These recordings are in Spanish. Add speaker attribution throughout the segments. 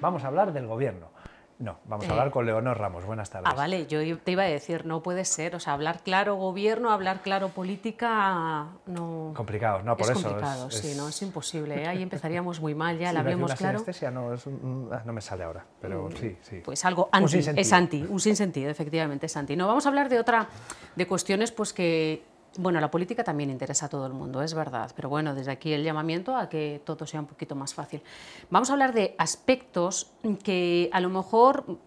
Speaker 1: vamos a hablar del gobierno. No, vamos a hablar eh, con Leonor Ramos. Buenas ah, tardes. Ah,
Speaker 2: vale, yo te iba a decir, no puede ser. O sea, hablar claro gobierno, hablar claro política, no.
Speaker 1: Complicado, no, por es eso. Complicado, sí,
Speaker 2: no, es imposible. ¿eh? Ahí empezaríamos muy mal, ya sí, hablemos claro.
Speaker 1: No, es ah, no me sale ahora, pero mm, sí, sí. Pues algo anti, es
Speaker 2: anti, un sinsentido, efectivamente, es anti. No, vamos a hablar de otra, de cuestiones pues que bueno, la política también interesa a todo el mundo, es verdad, pero bueno, desde aquí el llamamiento a que todo sea un poquito más fácil. Vamos a hablar de aspectos que a lo mejor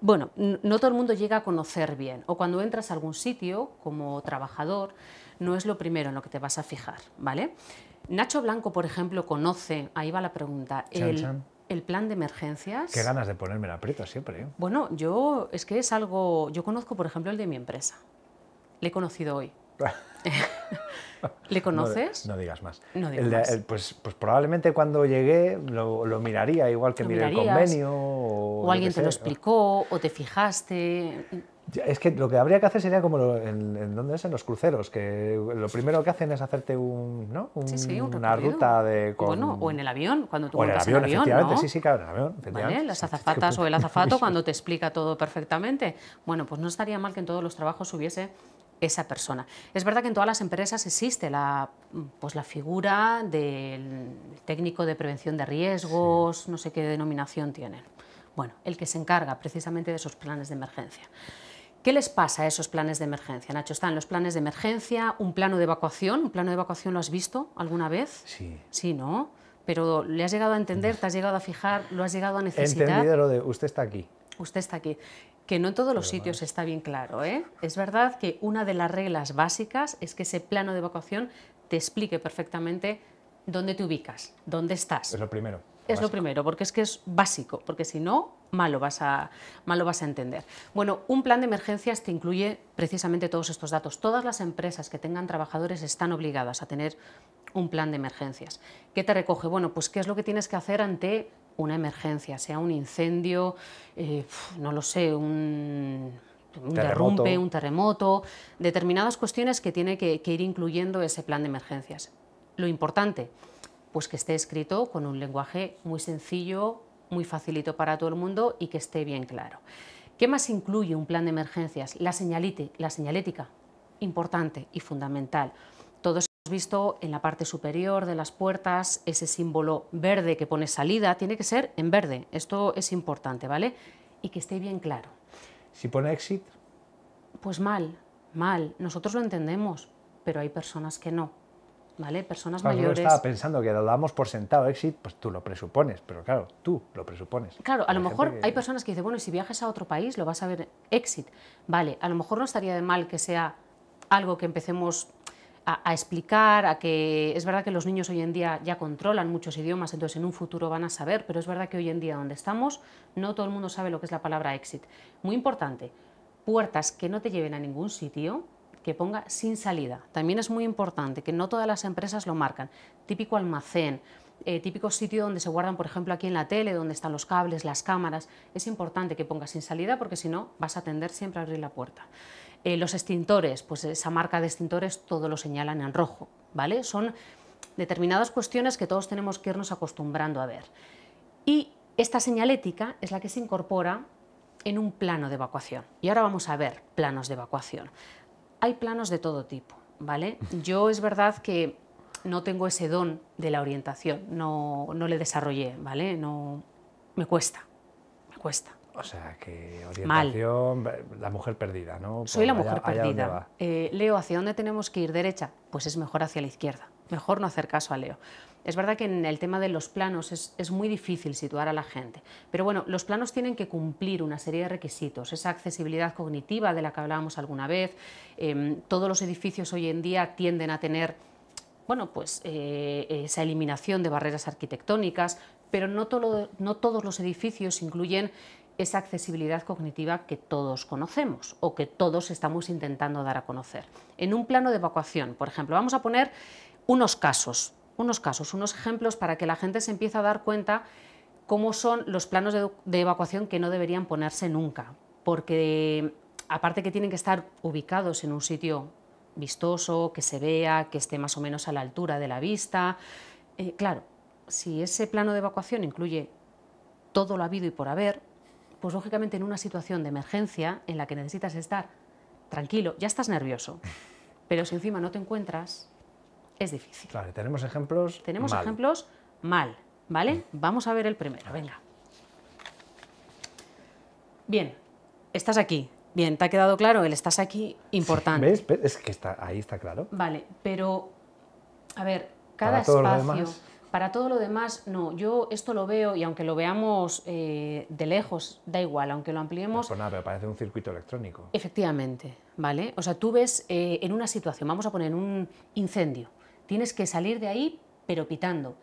Speaker 2: bueno, no todo el mundo llega a conocer bien, o cuando entras a algún sitio como trabajador, no es lo primero en lo que te vas a fijar, ¿vale? Nacho Blanco, por ejemplo, conoce, ahí va la pregunta, el, plan de emergencias. Qué ganas
Speaker 1: de ponerme la preta siempre. ¿eh?
Speaker 2: Bueno, yo es que es algo, yo conozco, por ejemplo, el de mi empresa, le he conocido hoy, ¿Le conoces? No, digas más.
Speaker 1: pues, pues, probablemente cuando llegué lo, miraría, igual que mire el convenio. O, alguien te lo
Speaker 2: explicó, o... te fijaste.
Speaker 1: Es que lo que habría que hacer sería como en, es? en los cruceros, que lo primero que hacen es hacerte un, una ruta de... o
Speaker 2: en el avión, cuando tú o en el en avión efectivamente, sí, sí, claro, en el avión. las azafatas o el azafato cuando te explica todo perfectamente. Bueno, pues no estaría mal que en todos los trabajos hubiese esa persona. Es verdad que en todas las empresas existe la, pues la figura del técnico de prevención de riesgos, no sé qué denominación tienen. Bueno, el que se encarga precisamente de esos planes de emergencia. ¿Qué les pasa a esos planes de emergencia? Nacho, están los planes de emergencia, un plano de evacuación. ¿Un plano de evacuación lo has visto alguna vez? Sí. Sí, ¿no? Pero le has llegado a entender, te has llegado a fijar, lo has llegado a necesitar. Entendido
Speaker 1: lo de usted está aquí
Speaker 2: usted está aquí, que no en todos los sitios está bien claro. ¿eh? Es verdad que una de las reglas básicas es que ese plano de evacuación te explique perfectamente dónde te ubicas, dónde estás. Es lo primero. Es lo primero, porque es que es básico, porque si no, malo vas, a, malo vas a entender. Bueno, un plan de emergencias te incluye precisamente todos estos datos. Todas las empresas que tengan trabajadores están obligadas a tener un plan de emergencias. ¿Qué te recoge? Bueno, pues qué es lo que tienes que hacer ante una emergencia, sea un incendio, eh, no lo sé, un, un derrumbe, un terremoto, determinadas cuestiones que tiene que, ir incluyendo ese plan de emergencias. Lo importante, pues que esté escrito con un lenguaje muy sencillo, muy facilito para todo el mundo y que esté bien claro. ¿Qué más incluye un plan de emergencias? La, señalite, la señalética, importante y fundamental visto en la parte superior de las puertas ese símbolo verde que pone salida, tiene que ser en verde, esto es importante, ¿vale? Y que esté bien claro.
Speaker 1: Si pone exit.
Speaker 2: Pues mal, mal, nosotros lo entendemos, pero hay personas que no, ¿vale? Personas mayores... Yo estaba
Speaker 1: pensando que lo damos por sentado exit, pues tú lo presupones, pero claro, tú lo presupones. Claro, a lo mejor hay
Speaker 2: personas que dicen, bueno, si viajas a otro país lo vas a ver exit, vale, a lo mejor no estaría de mal que sea algo que empecemos a, explicar, a que es verdad que los niños hoy en día ya controlan muchos idiomas, entonces en un futuro van a saber, pero es verdad que hoy en día donde estamos no todo el mundo sabe lo que es la palabra exit. Muy importante, puertas que no te lleven a ningún sitio, que ponga sin salida. También es muy importante que no todas las empresas lo marcan. Típico almacén, eh, típico sitio donde se guardan, por ejemplo, aquí en la tele, donde están los cables, las cámaras. Es importante que pongas sin salida porque si no vas a tender siempre a abrir la puerta. Eh, los extintores, pues esa marca de extintores todo lo señalan en rojo, ¿vale? Son determinadas cuestiones que todos tenemos que irnos acostumbrando a ver. Y esta señalética es la que se incorpora en un plano de evacuación. Y ahora vamos a ver planos de evacuación. Hay planos de todo tipo, ¿vale? Yo es verdad que no tengo ese don de la orientación, no, no le desarrollé, ¿vale? No, me cuesta, me cuesta. O sea, que
Speaker 1: orientación, la mujer perdida, ¿no? Soy la mujer perdida.
Speaker 2: Eh, Leo, ¿hacia dónde tenemos que ir? ¿Derecha? Pues es mejor hacia la izquierda. Mejor no hacer caso a Leo. Es verdad que en el tema de los planos es, muy difícil situar a la gente, pero bueno, los planos tienen que cumplir una serie de requisitos, esa accesibilidad cognitiva de la que hablábamos alguna vez, em, todos los edificios hoy en día tienden a tener bueno, pues, eh, esa eliminación de barreras arquitectónicas, pero no todos los edificios incluyen esa accesibilidad cognitiva que todos conocemos o que todos estamos intentando dar a conocer. En un plano de evacuación, por ejemplo, vamos a poner unos casos, unos casos, unos ejemplos para que la gente se empiece a dar cuenta cómo son los planos de, evacuación que no deberían ponerse nunca, porque aparte que tienen que estar ubicados en un sitio vistoso, que se vea, que esté más o menos a la altura de la vista, eh, claro, si ese plano de evacuación incluye todo lo habido y por haber, pues lógicamente en una situación de emergencia en la que necesitas estar tranquilo, ya estás nervioso, pero si encima no te encuentras, es difícil. Claro,
Speaker 1: tenemos ejemplos.
Speaker 2: Tenemos ejemplos mal, ¿vale? Mm. Vamos a ver el primero, venga. Bien, estás aquí. Bien, ¿te ha quedado claro? El estás aquí, importante.
Speaker 1: ¿Ves? Es que está, ahí está claro.
Speaker 2: Vale, pero, a ver, cada espacio para todo lo demás, no. Yo esto lo veo y aunque lo veamos eh, de lejos, da igual, aunque lo ampliemos.
Speaker 1: Pues nada, pero parece un circuito electrónico.
Speaker 2: Efectivamente, ¿vale? O sea, tú ves eh, en una situación, vamos a poner un incendio, tienes que salir de ahí, pero pitando.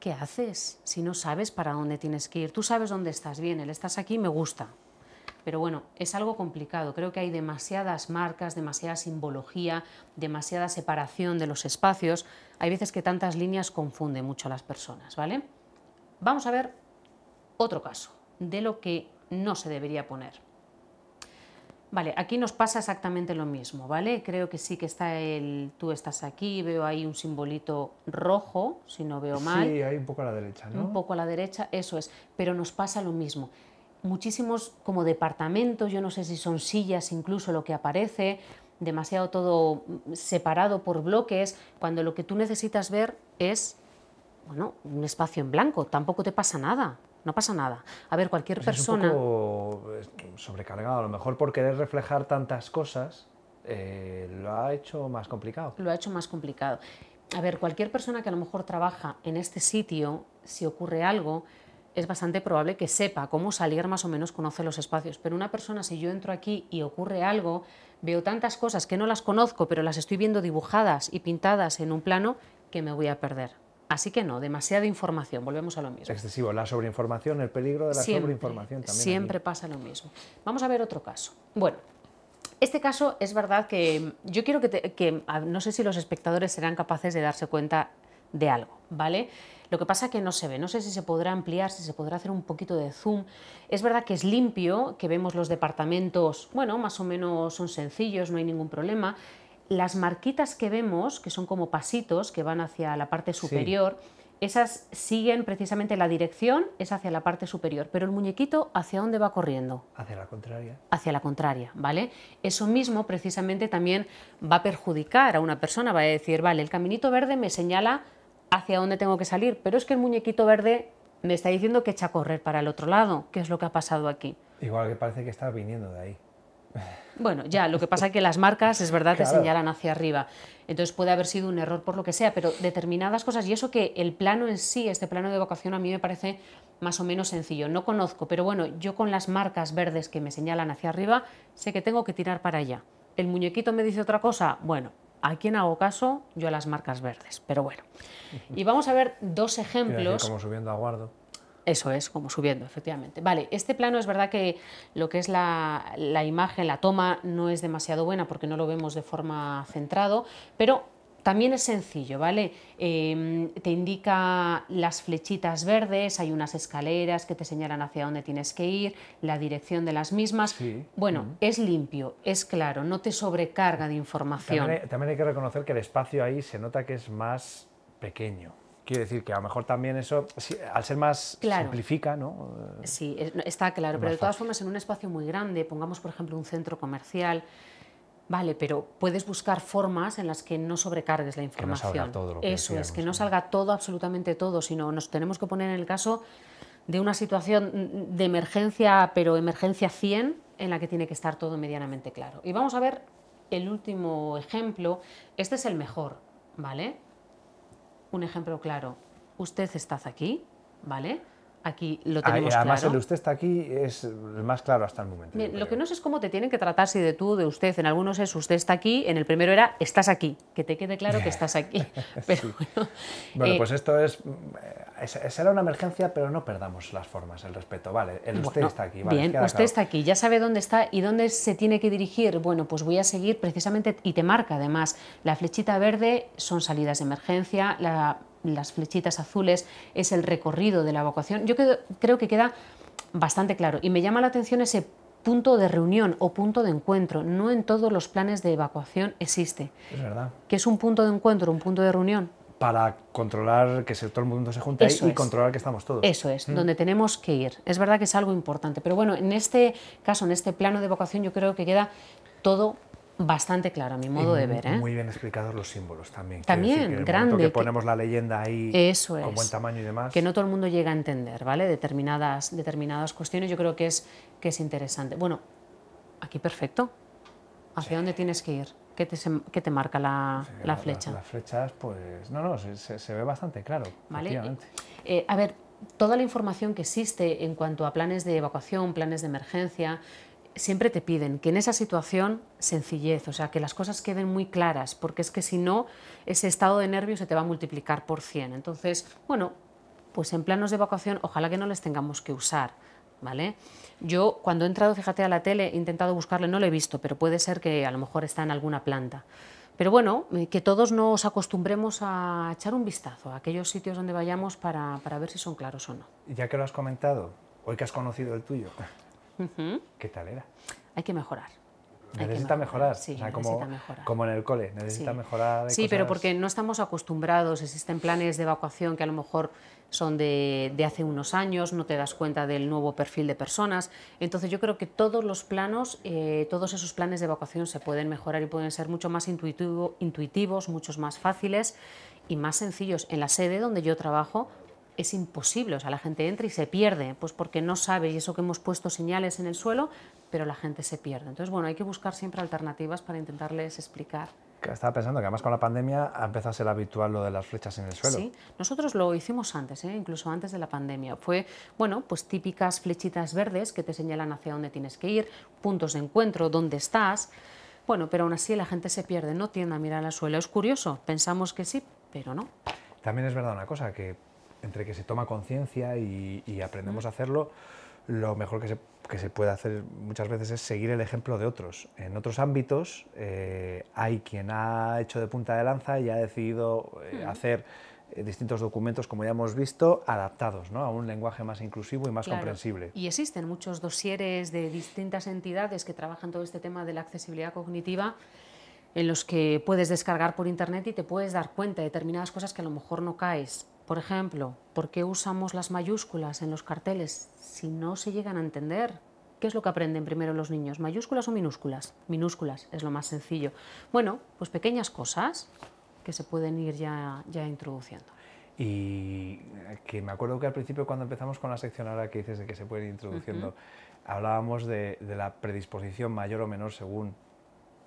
Speaker 2: ¿Qué haces si no sabes para dónde tienes que ir? Tú sabes dónde estás, bien, él estás aquí, me gusta, pero bueno, es algo complicado. Creo que hay demasiadas marcas, demasiada simbología, demasiada separación de los espacios. Hay veces que tantas líneas confunden mucho a las personas, ¿vale? Vamos a ver otro caso de lo que no se debería poner. Vale, aquí nos pasa exactamente lo mismo, ¿vale? Creo que sí que está el tú estás aquí, veo ahí un simbolito rojo, si no veo mal. Sí, hay
Speaker 1: un poco a la derecha, ¿no? Un poco
Speaker 2: a la derecha, eso es, pero nos pasa lo mismo muchísimos como departamentos, yo no sé si son sillas incluso lo que aparece, demasiado todo separado por bloques, cuando lo que tú necesitas ver es bueno, un espacio en blanco, tampoco te pasa nada. No pasa nada. A ver, cualquier persona. Es
Speaker 1: un sobrecargado, a lo mejor por querer reflejar tantas cosas, eh, lo ha hecho más complicado. Lo ha hecho más
Speaker 2: complicado. A ver, cualquier persona que a lo mejor trabaja en este sitio, si ocurre algo, es bastante probable que sepa cómo salir, más o menos conoce los espacios. Pero una persona, si yo entro aquí y ocurre algo, veo tantas cosas que no las conozco, pero las estoy viendo dibujadas y pintadas en un plano, que me voy a perder. Así que no, demasiada información, volvemos a lo mismo.
Speaker 1: excesivo, la sobreinformación, el peligro de la sobreinformación también. Siempre
Speaker 2: pasa lo mismo. Vamos a ver otro caso. Bueno, este caso es verdad que yo quiero que, que, no sé si los espectadores serán capaces de darse cuenta de algo, ¿vale? Lo que pasa que no se ve, no sé si se podrá ampliar, si se podrá hacer un poquito de zoom. Es verdad que es limpio, que vemos los departamentos, bueno, más o menos son sencillos, no hay ningún problema. Las marquitas que vemos, que son como pasitos que van hacia la parte superior, esas siguen precisamente la dirección, es hacia la parte superior, pero el muñequito hacia dónde va corriendo?
Speaker 1: Hacia la contraria.
Speaker 2: Hacia la contraria, ¿vale? Eso mismo precisamente también va a perjudicar a una persona, va a decir, vale, el caminito verde me señala hacia dónde tengo que salir, pero es que el muñequito verde me está diciendo que echa a correr para el otro lado, ¿qué es lo que ha pasado aquí?
Speaker 1: Igual que parece que está viniendo de ahí.
Speaker 2: Bueno, ya, lo que pasa es que las marcas, es verdad, te señalan hacia arriba. Entonces puede haber sido un error por lo que sea, pero determinadas cosas, y eso que el plano en sí, este plano de vocación a mí me parece más o menos sencillo. No conozco, pero bueno, yo con las marcas verdes que me señalan hacia arriba, sé que tengo que tirar para allá. El muñequito me dice otra cosa, bueno, ¿A quién hago caso? Yo a las marcas verdes, pero bueno. Y vamos a ver dos ejemplos. Como subiendo a guardo. Eso es, como subiendo, efectivamente. Vale, este plano es verdad que lo que es la, imagen, la toma, no es demasiado buena porque no lo vemos de forma centrado, pero también es sencillo, ¿vale? Em, te indica las flechitas verdes, hay unas escaleras que te señalan hacia dónde tienes que ir, la dirección de las mismas. Bueno, es limpio, es claro, no te sobrecarga de información.
Speaker 1: también hay que reconocer que el espacio ahí se nota que es más pequeño. Quiero decir que a lo mejor también eso, al ser más simplifica, ¿no? Sí, está claro, pero de todas
Speaker 2: formas en un espacio muy grande, pongamos por ejemplo un centro comercial, vale, pero puedes buscar formas en las que no sobrecargues la información. todo eso es, que no salga todo, absolutamente todo, sino nos tenemos que poner en el caso de una situación de emergencia, pero emergencia 100, en la que tiene que estar todo medianamente claro. Y vamos a ver el último ejemplo, este es el mejor, ¿vale? un ejemplo claro. Usted está aquí, ¿vale? aquí lo tenemos además, el
Speaker 1: usted está aquí es el más claro hasta el momento.
Speaker 2: lo que no sé es cómo te tienen que tratar, si de tú, de usted. En algunos es usted está aquí, en el primero era estás aquí, que te quede claro que estás
Speaker 1: aquí. Bueno, eh, pues esto eh, es, será una emergencia, pero no perdamos las formas, el respeto. Vale, el usted está aquí. bien, usted está
Speaker 2: aquí, ya sabe dónde está y dónde se tiene que dirigir. Bueno, pues voy a seguir precisamente, y te marca además, la flechita verde son salidas de emergencia, la las flechitas azules es el recorrido de la evacuación. Yo creo que queda bastante claro y me llama la atención ese punto de reunión o punto de encuentro. No en todos los planes de evacuación existe. Es verdad. Que es un punto de encuentro, un punto de reunión?
Speaker 1: Para controlar que todo el mundo se junte y controlar que estamos todos. Eso
Speaker 2: es, mm. donde tenemos que ir. Es verdad que es algo importante, pero bueno, en este caso, en este plano de evacuación, yo creo que queda todo bastante claro a mi modo de ver. ¿eh?
Speaker 1: Muy bien explicados los símbolos también. También, grande. Que ponemos la leyenda ahí con buen tamaño y demás.
Speaker 2: Que no todo el mundo llega a entender, ¿vale? Determinadas, determinadas cuestiones, yo creo que es, que es interesante. Bueno, aquí perfecto. ¿Hacia dónde tienes que ir? ¿Qué te, qué te marca la, flecha? Las,
Speaker 1: flechas, pues, no, no, se, ve bastante claro. ¿Vale?
Speaker 2: Eh, a ver, toda la información que existe en cuanto a planes de evacuación, planes de emergencia, siempre te piden que en esa situación sencillez, o sea, que las cosas queden muy claras, porque es que si no, ese estado de nervio se te va a multiplicar por 100. Entonces, bueno, pues en planos de evacuación ojalá que no les tengamos que usar, ¿vale? Yo cuando he entrado, fíjate, a la tele, he intentado buscarle, no lo he visto, pero puede ser que a lo mejor está en alguna planta. Pero bueno, eh, que todos nos acostumbremos a echar un vistazo a aquellos sitios donde vayamos para, para ver si son claros o no.
Speaker 1: Ya que lo has comentado, hoy que has conocido el tuyo, ¿Qué tal era? Hay que mejorar. Necesita mejorar, Sí, como, como, en el cole, necesita mejorar. Sí, pero porque
Speaker 2: no estamos acostumbrados, existen planes de evacuación que a lo mejor son de, hace unos años, no te das cuenta del nuevo perfil de personas. Entonces yo creo que todos los planos, eh, todos esos planes de evacuación se pueden mejorar y pueden ser mucho más intuitivos, muchos más fáciles y más sencillos. En la sede donde yo trabajo es imposible, o sea, la gente entra y se pierde, pues porque no sabe y eso que hemos puesto señales en el suelo, pero la gente se pierde. Entonces, bueno, hay que buscar siempre alternativas para intentarles explicar.
Speaker 1: Estaba pensando que además con la pandemia empezó a ser habitual lo de las flechas en el suelo. Sí,
Speaker 2: nosotros lo hicimos antes, ¿eh? incluso antes de la pandemia. Fue, bueno, pues típicas flechitas verdes que te señalan hacia dónde tienes que ir, puntos de encuentro, dónde estás. Bueno, pero aún así la gente se pierde, no tiende a mirar al suelo. Es curioso, pensamos que sí, pero no.
Speaker 1: También es verdad una cosa, que entre que se toma conciencia y, aprendemos a hacerlo, lo mejor que se, puede hacer muchas veces es seguir el ejemplo de otros. En otros ámbitos eh, hay quien ha hecho de punta de lanza y ha decidido eh, hacer eh, distintos documentos, como ya hemos visto, adaptados a un lenguaje más inclusivo y más comprensible. Y
Speaker 2: existen muchos dosieres de distintas entidades que trabajan todo este tema de la accesibilidad cognitiva en los que puedes descargar por internet y te puedes dar cuenta de determinadas cosas que a lo mejor no caes por ejemplo, ¿por qué usamos las mayúsculas en los carteles si no se llegan a entender? ¿Qué es lo que aprenden primero los niños? ¿Mayúsculas o minúsculas? Minúsculas es lo más sencillo. Bueno, pues pequeñas cosas que se pueden ir ya, introduciendo.
Speaker 1: Y eh, que me acuerdo que al principio cuando empezamos con la sección ahora que dices de que se pueden ir introduciendo, hablábamos de, la predisposición mayor o menor según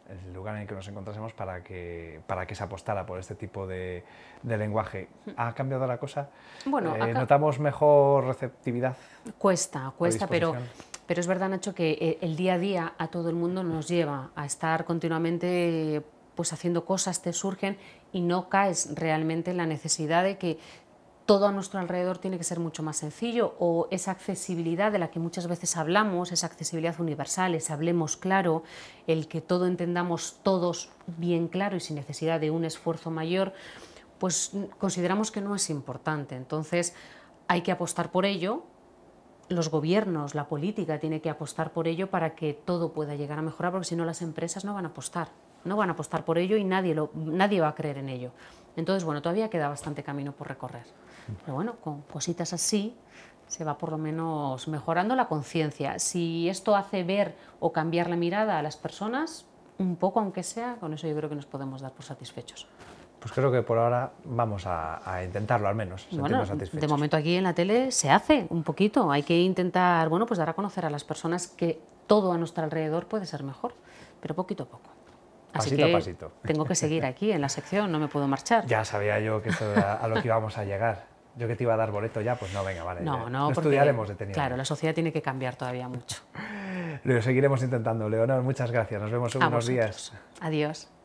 Speaker 1: el lugar en el que nos encontrásemos para que, para que se apostara por este tipo de, lenguaje. ¿Ha cambiado la cosa? Bueno, eh, ¿Notamos mejor receptividad?
Speaker 2: Cuesta, cuesta, pero, pero es verdad, Nacho, que eh, el día a día a todo el mundo nos lleva a estar continuamente pues haciendo cosas te surgen y no caes realmente en la necesidad de que todo a nuestro alrededor tiene que ser mucho más sencillo o esa accesibilidad de la que muchas veces hablamos, esa accesibilidad universal, ese hablemos claro, el que todo entendamos todos bien claro y sin necesidad de un esfuerzo mayor, pues consideramos que no es importante. Entonces hay que apostar por ello, los gobiernos, la política tiene que apostar por ello para que todo pueda llegar a mejorar, porque si no las empresas no van a apostar, no van a apostar por ello y nadie, nadie va a creer en ello. Entonces, bueno, todavía queda bastante camino por recorrer. Pero bueno, con cositas así se va por lo menos mejorando la conciencia. Si esto hace ver o cambiar la mirada a las personas, un poco aunque sea, con eso yo creo que nos podemos dar por satisfechos.
Speaker 1: Pues creo que por ahora vamos a, intentarlo al menos. sentirnos satisfechos. de
Speaker 2: momento aquí en la tele se hace un poquito. Hay que intentar, bueno, pues dar a conocer a las personas que todo a nuestro alrededor puede ser mejor, pero poquito a poco. Así pasito a pasito. Tengo que seguir aquí en la sección, no me puedo
Speaker 1: marchar. Ya sabía yo que eso a lo que íbamos a llegar. Yo que te iba a dar boleto ya, pues no, venga, vale. No, no, estudiaremos detenido. Claro, la
Speaker 2: sociedad tiene que cambiar todavía mucho.
Speaker 1: Lo seguiremos intentando, Leonor. Muchas gracias. Nos vemos en unos días.
Speaker 2: Adiós.